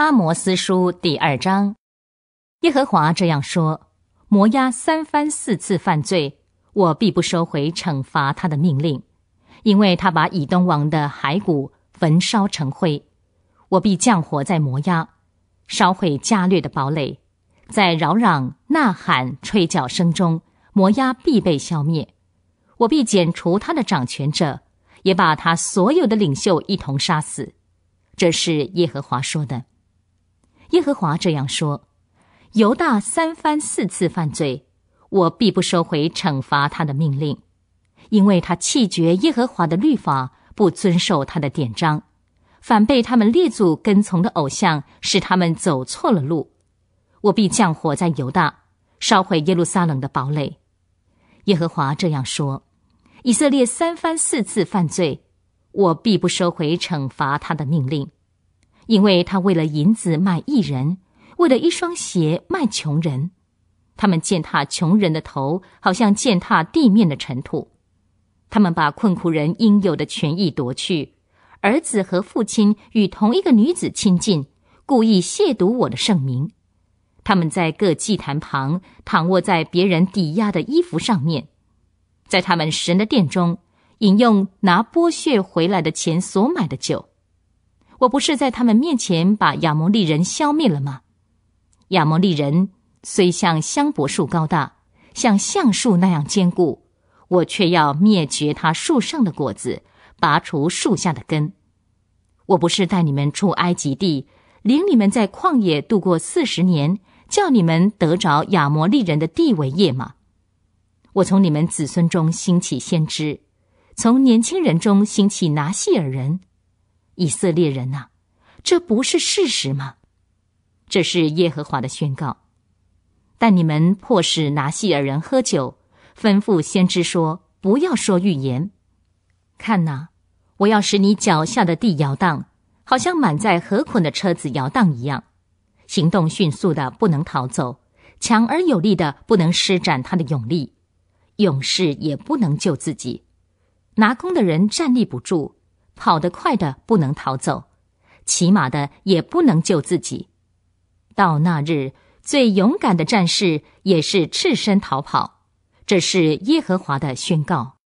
阿摩斯书第二章，耶和华这样说：“摩押三番四次犯罪，我必不收回惩罚他的命令，因为他把以东王的骸骨焚烧成灰，我必降火在摩押，烧毁加略的堡垒，在扰攘、呐喊、吹角声中，摩押必被消灭。我必剪除他的掌权者，也把他所有的领袖一同杀死。”这是耶和华说的。耶和华这样说：“犹大三番四次犯罪，我必不收回惩罚他的命令，因为他弃绝耶和华的律法，不遵守他的典章，反被他们列祖跟从的偶像使他们走错了路，我必降火在犹大，烧毁耶路撒冷的堡垒。”耶和华这样说：“以色列三番四次犯罪，我必不收回惩罚他的命令。”因为他为了银子卖艺人，为了一双鞋卖穷人，他们践踏穷人的头，好像践踏地面的尘土；他们把困苦人应有的权益夺去。儿子和父亲与同一个女子亲近，故意亵渎我的圣名。他们在各祭坛旁躺卧在别人抵押的衣服上面，在他们神的殿中饮用拿剥削回来的钱所买的酒。我不是在他们面前把亚摩利人消灭了吗？亚摩利人虽像香柏树高大，像橡树那样坚固，我却要灭绝他树上的果子，拔除树下的根。我不是带你们出埃及地，领你们在旷野度过四十年，叫你们得着亚摩利人的地为业吗？我从你们子孙中兴起先知，从年轻人中兴起拿细尔人。以色列人呐，这不是事实吗？这是耶和华的宣告。但你们迫使拿细尔人喝酒，吩咐先知说不要说预言。看呐，我要使你脚下的地摇荡，好像满载河捆的车子摇荡一样，行动迅速的不能逃走，强而有力的不能施展他的勇力，勇士也不能救自己，拿弓的人站立不住。跑得快的不能逃走，骑马的也不能救自己。到那日，最勇敢的战士也是赤身逃跑。这是耶和华的宣告。